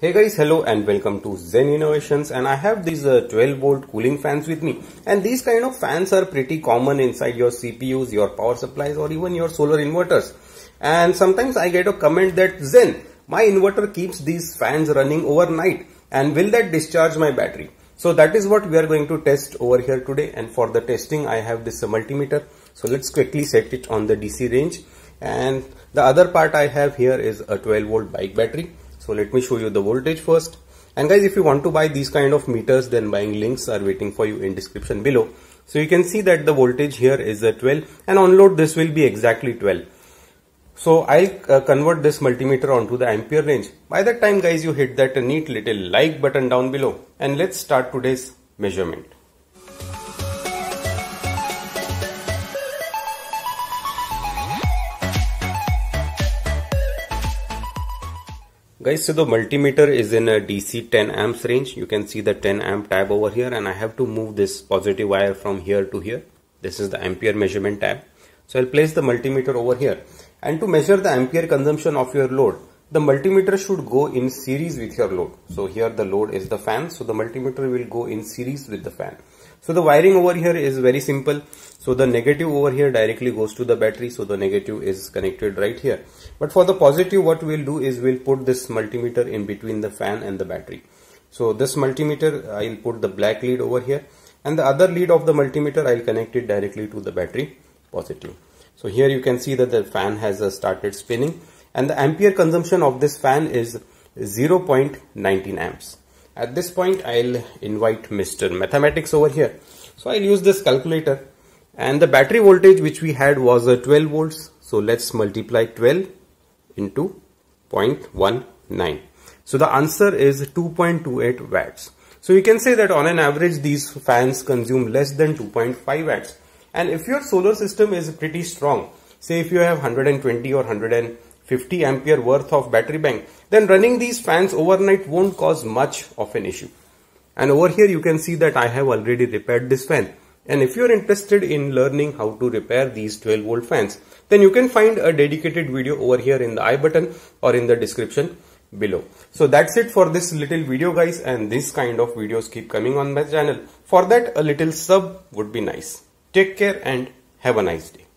Hey guys, hello and welcome to Zen Innovations and I have these uh, 12 volt cooling fans with me and these kind of fans are pretty common inside your CPUs, your power supplies or even your solar inverters and sometimes I get a comment that Zen, my inverter keeps these fans running overnight and will that discharge my battery? So that is what we are going to test over here today and for the testing I have this uh, multimeter so let's quickly set it on the DC range and the other part I have here is a 12 volt bike battery so let me show you the voltage first. And guys, if you want to buy these kind of meters, then buying links are waiting for you in description below. So you can see that the voltage here is a 12 and on load this will be exactly 12. So I'll uh, convert this multimeter onto the ampere range. By that time guys you hit that neat little like button down below and let's start today's measurement. guys so the multimeter is in a dc 10 amps range you can see the 10 amp tab over here and i have to move this positive wire from here to here this is the ampere measurement tab so i'll place the multimeter over here and to measure the ampere consumption of your load the multimeter should go in series with your load. So here the load is the fan. So the multimeter will go in series with the fan. So the wiring over here is very simple. So the negative over here directly goes to the battery. So the negative is connected right here. But for the positive, what we'll do is we'll put this multimeter in between the fan and the battery. So this multimeter, I'll put the black lead over here and the other lead of the multimeter, I'll connect it directly to the battery positive. So here you can see that the fan has uh, started spinning and the ampere consumption of this fan is 0.19 amps. At this point, I'll invite Mr. Mathematics over here. So I'll use this calculator and the battery voltage which we had was uh, 12 volts. So let's multiply 12 into 0.19. So the answer is 2.28 watts. So you can say that on an average these fans consume less than 2.5 watts. And if your solar system is pretty strong, say if you have 120 or 100 and 50 ampere worth of battery bank, then running these fans overnight won't cause much of an issue. And over here you can see that I have already repaired this fan. And if you're interested in learning how to repair these 12 volt fans, then you can find a dedicated video over here in the I button or in the description below. So that's it for this little video guys and this kind of videos keep coming on my channel. For that a little sub would be nice. Take care and have a nice day.